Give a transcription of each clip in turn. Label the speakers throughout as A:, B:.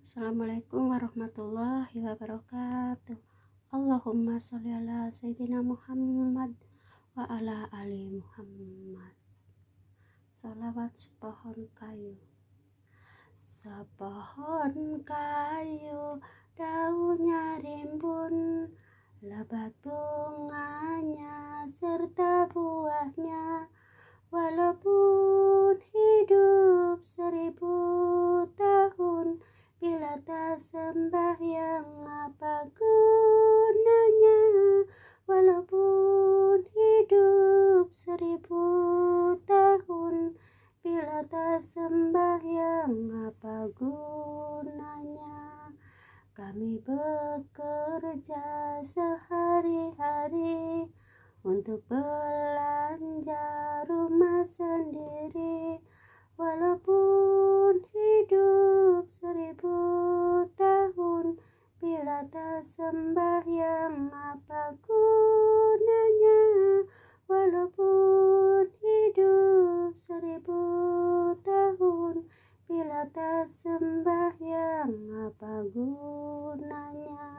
A: Assalamualaikum warahmatullahi wabarakatuh. Allahumma sholli ala sayyidina Muhammad wa ala ali Muhammad. Salawat sepohon kayu. Sepohon kayu daunnya rimbun, lebat bunganya serta buahnya kata sembahyang apa gunanya kami bekerja sehari-hari untuk belanja rumah sendiri walaupun hidup seribu tahun bila tak sembahyang apa gunanya walaupun kata sembahyang apa gunanya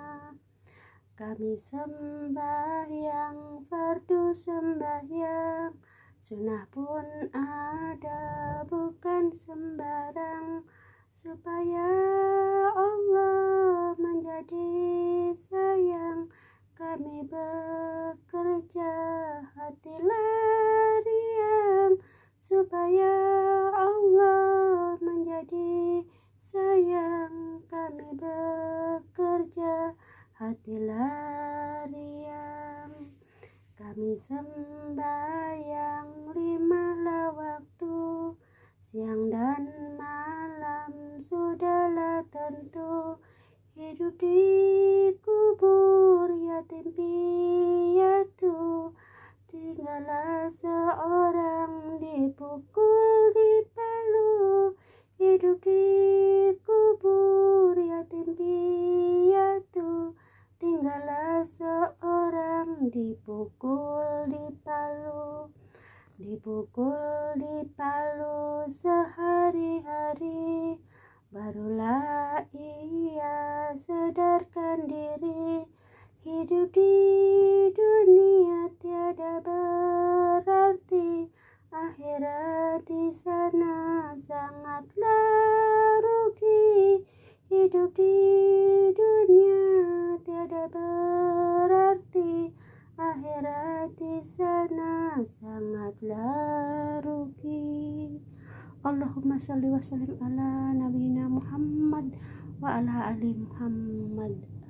A: kami sembahyang fardu sembahyang sunnah pun ada bukan sembarang supaya Allah menjadi sayang kami bekerja hatilah sayang kami bekerja hati larian kami sembahyang lima lah waktu siang dan malam sudahlah tentu hidup di kubur yatim piatu ya tinggallah seorang dipukul di palu hidup di dipukul di palu dipukul di palu sehari-hari barulah ia sadarkan diri hidup di dunia tiada berarti akhirat di sana sangatlah rugi hidup di dunia sangatlah rugi Allahumma salli wa sallim ala nabina Muhammad wa ala ali Muhammad